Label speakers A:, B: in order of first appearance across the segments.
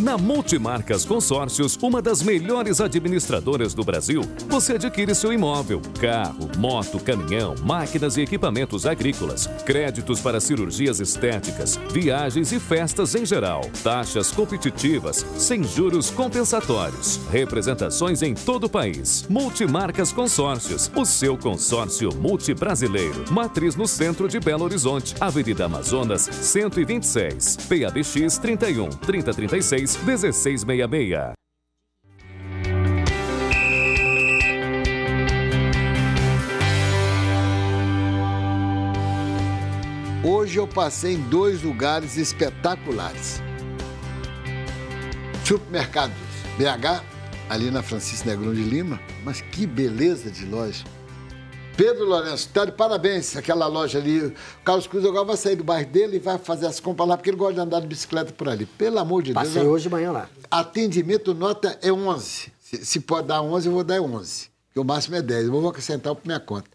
A: Na Multimarcas Consórcios, uma das melhores administradoras do Brasil, você adquire seu imóvel, carro, moto, caminhão, máquinas e equipamentos agrícolas, créditos para cirurgias estéticas, viagens e festas em geral, taxas competitivas, sem juros compensatórios, representações em todo o país. Multimarcas Consórcios, o seu consórcio multibrasileiro. Matriz no centro de Belo Horizonte, Avenida Amazonas, 126, PABX 31 3036 36 1666.
B: Hoje eu passei em dois lugares espetaculares. Supermercados BH, ali na Francisco Negrão de Lima, mas que beleza de loja! Pedro Lourenço, está de parabéns, aquela loja ali. O Carlos Cruz agora vai sair do bairro dele e vai fazer as compras lá, porque ele gosta de andar de bicicleta por ali. Pelo amor de Passei Deus. Passei hoje de manhã lá. Atendimento nota é 11. Se, se pode dar 11, eu vou dar 11. Que o máximo é 10. Eu vou acrescentar para minha conta.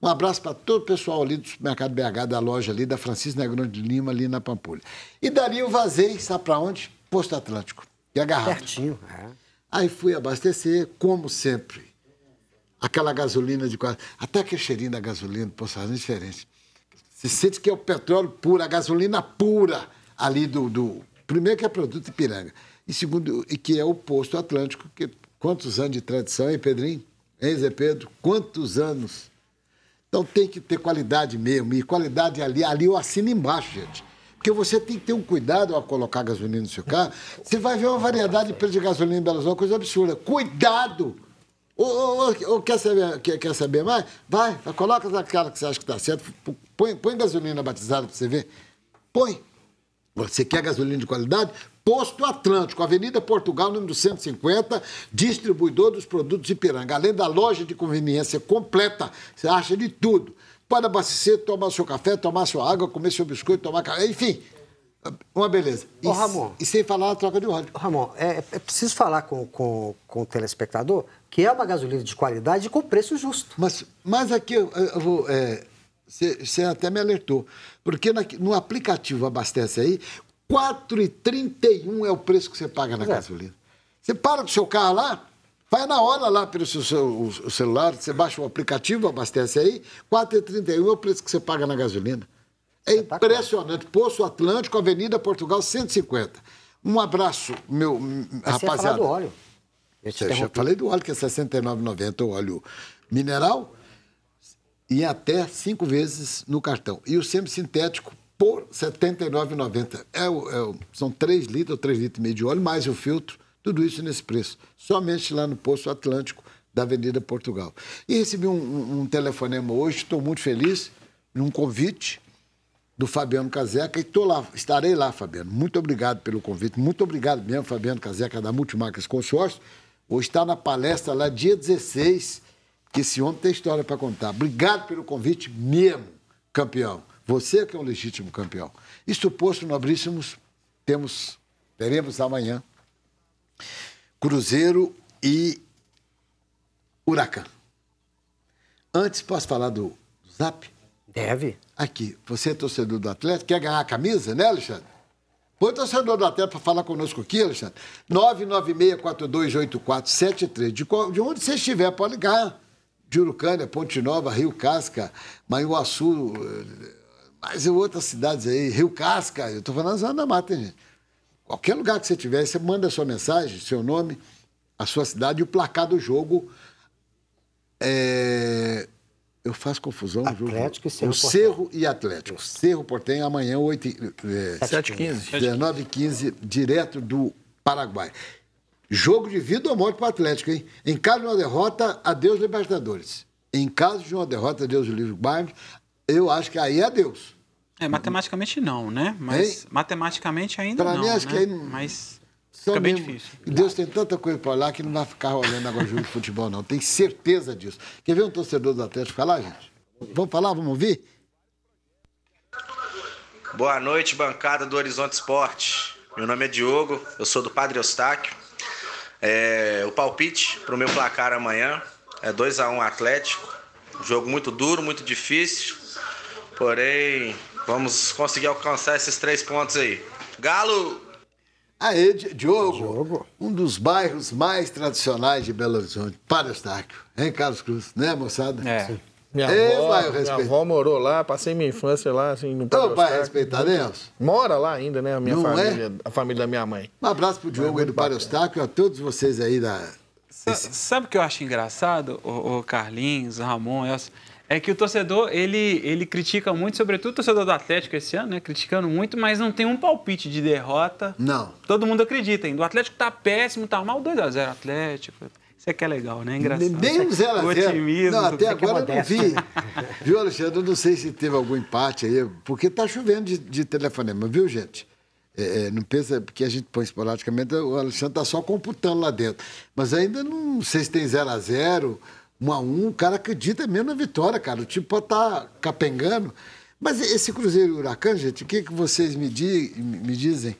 B: Um abraço para todo o pessoal ali do supermercado BH, da loja ali, da Francisco Negrão de Lima, ali na Pampulha. E dali eu vazei, sabe para onde? Posto Atlântico. E agarrado. Certinho. É. Aí fui abastecer, como sempre aquela gasolina de quase. Até aquele cheirinho da gasolina, pô, fazendo é diferente. Você sente que é o petróleo puro, a gasolina pura ali do. do primeiro que é produto Ipiranga. E segundo, que é o posto Atlântico, que quantos anos de tradição, hein, Pedrinho? Hein, Zé Pedro? Quantos anos? Então tem que ter qualidade mesmo. E qualidade ali, ali eu assino embaixo, gente. Porque você tem que ter um cuidado ao colocar gasolina no seu carro. Você vai ver uma variedade de preço de gasolina em Belo Horizonte, coisa absurda. Cuidado! Ou, ou, ou, quer, saber, quer, quer saber mais? Vai, coloca na cara que você acha que está certo. Põe, põe gasolina batizada para você ver. Põe. Você quer gasolina de qualidade? Posto Atlântico, Avenida Portugal, número 150, distribuidor dos produtos Ipiranga. Além da loja de conveniência completa, você acha de tudo. Pode abastecer, tomar seu café, tomar sua água, comer seu biscoito, tomar café, enfim, uma beleza. E, Ramon, e sem falar a troca
C: de óleo. Ramon, é, é preciso falar com, com, com o telespectador que é uma gasolina de
B: qualidade e com preço justo. Mas, mas aqui eu, eu vou. Você é, até me alertou. Porque na, no aplicativo Abastece aí, R$ 4,31 é o preço que você paga na é. gasolina. Você para com o seu carro lá, vai na hora lá pelo seu, seu celular, você baixa o aplicativo Abastece aí, R$ 4,31 é o preço que você paga na gasolina. É impressionante. Poço Atlântico, Avenida Portugal 150. Um abraço, meu Mas hum, rapaziada. Você do óleo. Eu, te eu já falei do óleo, que é 69,90 o óleo mineral e até cinco vezes no cartão. E o semissintético por R$ 79,90. É, é, são 3 litros, 3 litros e meio de óleo, mais o filtro, tudo isso nesse preço. Somente lá no Poço Atlântico da Avenida Portugal. E recebi um, um, um telefonema hoje, estou muito feliz, num convite do Fabiano Caseca e tô lá, estarei lá, Fabiano. Muito obrigado pelo convite, muito obrigado mesmo, Fabiano Caseca, da Multimarcas Consórcio. Vou estar na palestra lá dia 16, que esse homem tem história para contar. Obrigado pelo convite mesmo, campeão. Você que é um legítimo campeão. E suposto, nobríssimos, temos, teremos amanhã Cruzeiro e Huracan. Antes, posso falar do Zap? Deve. Aqui, você é torcedor do Atlético, quer ganhar a camisa, né, Alexandre? Põe o torcedor do Atlético para falar conosco aqui, Alexandre. 996-428473. De, de onde você estiver, pode ligar. Jurucânia, Ponte Nova, Rio Casca, Maiuaçu, eh, mais outras cidades aí, Rio Casca, eu estou falando zona da mata, hein, gente? Qualquer lugar que você tiver, você manda a sua mensagem, seu nome, a sua cidade e o placar do jogo. É... Eu faço confusão, Atlético viu? E o Cerro e Atlético. Isso. Cerro Portenho, amanhã, 8 h 15 É, 19h15, direto do Paraguai. Jogo de vida ou morte para o Atlético, hein? Em caso de uma derrota, adeus Libertadores. Em caso de uma derrota, adeus livre Bayern. Eu acho que aí é adeus.
D: É, matematicamente não, né? Mas hein? matematicamente ainda pra não. Mim, acho né? que aí... Mas Fica então, bem mesmo.
B: difícil. Deus tem tanta coisa para olhar que não vai ficar olhando agora jogo de futebol, não. Tenho certeza disso. Quer ver um torcedor do Atlético falar, gente? Vamos falar? Vamos ouvir?
A: Boa noite, bancada do Horizonte Esporte. Meu nome é Diogo, eu sou do Padre Eustáquio. É, o palpite para o meu placar amanhã é 2 a 1 um Atlético. jogo muito duro, muito difícil. Porém, vamos conseguir alcançar esses três pontos aí. Galo!
B: Aê, Diogo, Diogo, um dos bairros mais tradicionais de Belo Horizonte, para Estáquio, hein, Carlos Cruz, né, moçada? É. Minha, Ei, avó, bairro minha
A: avó morou lá, passei minha infância lá,
B: assim, no Então, vai respeitar, né? Mora lá ainda, né, a minha Não é? família, é? a família da minha mãe. Um abraço pro Diogo aí é do Para e a todos vocês aí da...
D: Sabe o que eu acho engraçado, o, o Carlinhos, o Ramon, Elcio? é que o torcedor, ele, ele critica muito, sobretudo o torcedor do Atlético esse ano, né? Criticando muito, mas não tem um palpite de derrota. Não. Todo mundo acredita hein? O Atlético tá péssimo, tá mal, 2x0 Atlético. Isso é que é legal, né? É engraçado. Nem um 0 a 0 otimismo. Não, até é agora é eu não
B: vi. viu, Alexandre? Eu não sei se teve algum empate aí, porque tá chovendo de, de telefonema, viu, gente? É, é não pensa, porque a gente põe esporadicamente, o Alexandre está só computando lá dentro. Mas ainda não sei se tem 0 a 0 um a um o cara acredita mesmo na vitória, cara. O time pode estar tá capengando. Mas esse Cruzeiro e Huracan, gente, o que, que vocês me, di me dizem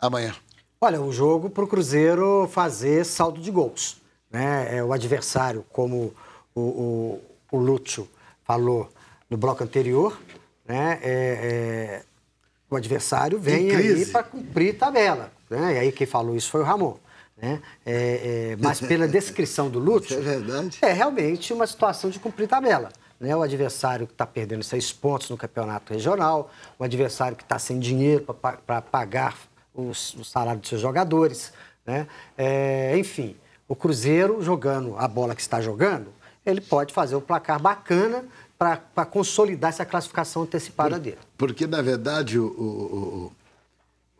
B: amanhã? Olha,
C: o jogo para o Cruzeiro fazer saldo de gols. Né? É o adversário, como o, o, o Lúcio falou no bloco anterior, né? É, é, o adversário vem aí para cumprir tabela. Né? E aí quem falou isso foi o Ramon. Né? É, é, mas pela descrição do Lúcio, é, verdade. é realmente uma situação de cumprir tabela. Né? O adversário que está perdendo seis pontos no campeonato regional, o adversário que está sem dinheiro para pagar os, o salário dos seus jogadores. Né? É, enfim, o Cruzeiro jogando a bola que está jogando, ele pode fazer um placar bacana para consolidar essa classificação antecipada Por,
D: dele.
B: Porque, na verdade, o, o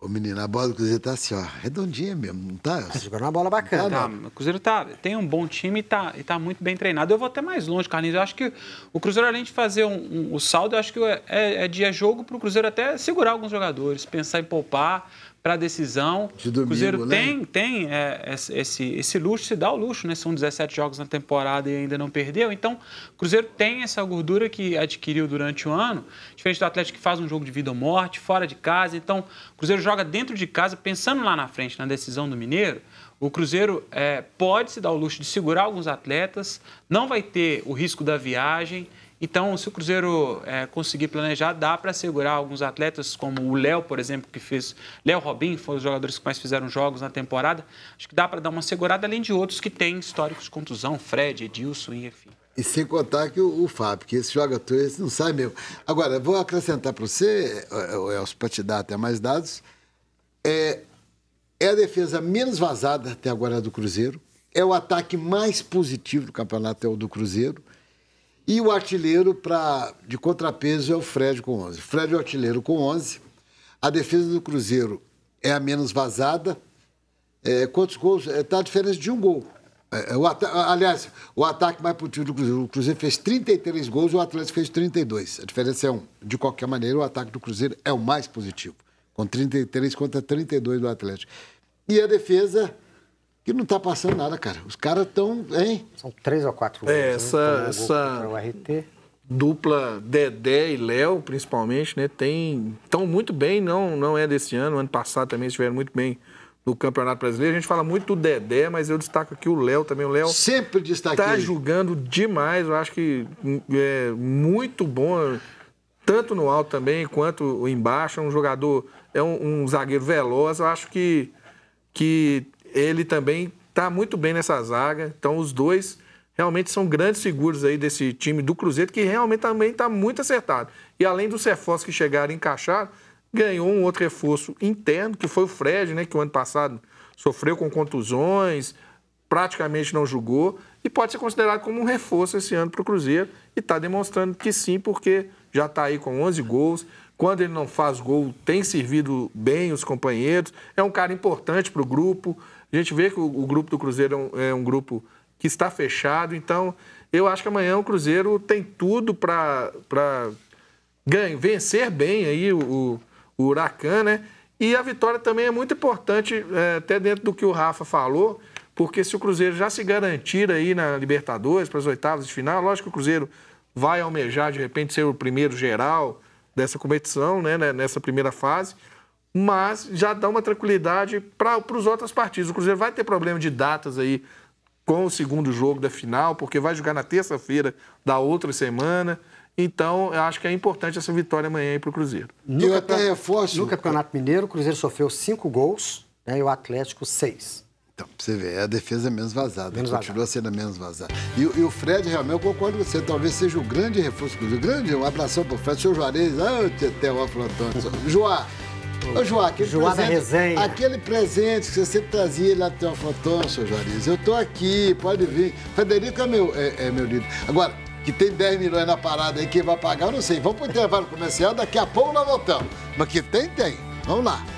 B: Ô, menino, a bola do Cruzeiro tá assim, ó,
D: redondinha mesmo, não tá? Tá jogando uma bola bacana. Tá, tá, O Cruzeiro tá, tem um bom time e tá, e tá muito bem treinado. Eu vou até mais longe, Carlinhos. Eu acho que o Cruzeiro, além de fazer um, um o saldo, eu acho que é, é, é dia jogo pro Cruzeiro até segurar alguns jogadores, pensar em poupar, para a decisão. De domingo, o Cruzeiro né? tem, tem é, esse, esse luxo, se dá o luxo, né? São 17 jogos na temporada e ainda não perdeu. Então, o Cruzeiro tem essa gordura que adquiriu durante o ano, diferente do Atlético que faz um jogo de vida ou morte, fora de casa. Então, o Cruzeiro joga dentro de casa, pensando lá na frente, na decisão do Mineiro. O Cruzeiro é, pode se dar o luxo de segurar alguns atletas, não vai ter o risco da viagem então, se o Cruzeiro é, conseguir planejar, dá para segurar alguns atletas, como o Léo, por exemplo, que fez. Léo Robin foi um dos jogadores que mais fizeram jogos na temporada. Acho que dá para dar uma segurada, além de outros que têm históricos de contusão, Fred, Edilson, enfim.
B: E sem contar que o, o Fábio, que esse joga todo, esse não sai mesmo. Agora, vou acrescentar para você, é, é, Elcio, para te dar até mais dados. É, é a defesa menos vazada até agora do Cruzeiro. É o ataque mais positivo do campeonato, é o do Cruzeiro. E o artilheiro pra, de contrapeso é o Fred com 11. Fred é o artilheiro com 11. A defesa do Cruzeiro é a menos vazada. É, quantos gols? Está é, tá a diferença de um gol. É, é o aliás, o ataque mais positivo do Cruzeiro. O Cruzeiro fez 33 gols, o Atlético fez 32. A diferença é um. De qualquer maneira, o ataque do Cruzeiro é o mais positivo, com 33 contra 32 do Atlético. E a defesa que não está passando nada, cara. Os caras estão, hein? São três ou quatro é, gols, essa, né?
A: essa o RT. dupla Dedé e Léo, principalmente, né? Tem tão muito bem, não não é desse ano, ano passado também estiveram muito bem no Campeonato Brasileiro. A gente fala muito do Dedé, mas eu destaco aqui o Léo também. O Léo sempre destaquei. Tá jogando demais, eu acho que é muito bom, tanto no alto também quanto embaixo. É um jogador, é um, um zagueiro veloz. Eu acho que que ele também está muito bem nessa zaga. Então, os dois realmente são grandes figuras aí desse time do Cruzeiro, que realmente também está muito acertado. E além do reforços que chegaram e encaixaram, ganhou um outro reforço interno, que foi o Fred, né, que o ano passado sofreu com contusões, praticamente não jogou, e pode ser considerado como um reforço esse ano para o Cruzeiro, e está demonstrando que sim, porque já está aí com 11 gols. Quando ele não faz gol, tem servido bem os companheiros, é um cara importante para o grupo, a gente vê que o, grupo do Cruzeiro é um, é um grupo que está fechado, então eu acho que amanhã o Cruzeiro tem tudo para vencer bem aí o, o Huracan, né? E a vitória também é muito importante, é, até dentro do que o Rafa falou, porque se o Cruzeiro já se garantir aí na Libertadores, para as oitavas de final, lógico que o Cruzeiro vai almejar de repente ser o primeiro geral dessa competição, né, né nessa primeira fase, mas já dá uma tranquilidade para os outros partidos. O Cruzeiro vai ter problema de datas aí com o segundo jogo da final, porque vai jogar na terça-feira da outra semana. Então, eu acho que é importante essa vitória amanhã para o Cruzeiro.
C: No eu até reforço. No Campeonato Mineiro, o Cruzeiro sofreu cinco gols né, e o Atlético
B: seis. Então, você ver, é a defesa menos vazada. Menos continua vazada. sendo menos vazada. E, e, o Fred, realmente, eu concordo com você. Talvez seja o grande reforço do Grande, um abração para o Fred. Seu Juarez, ah, o Tetel, o Antônio. Joá, Ô, João, aquele presente, Resenha. Aquele presente que você sempre trazia lá do Teofantão, seu Juarez. Eu tô aqui, pode vir. Federico é meu, é, é meu líder. Agora, que tem 10 milhões na parada aí, quem vai pagar, eu não sei. Vamos pro intervalo comercial, daqui a pouco nós voltamos. Mas que tem, tem. Vamos lá.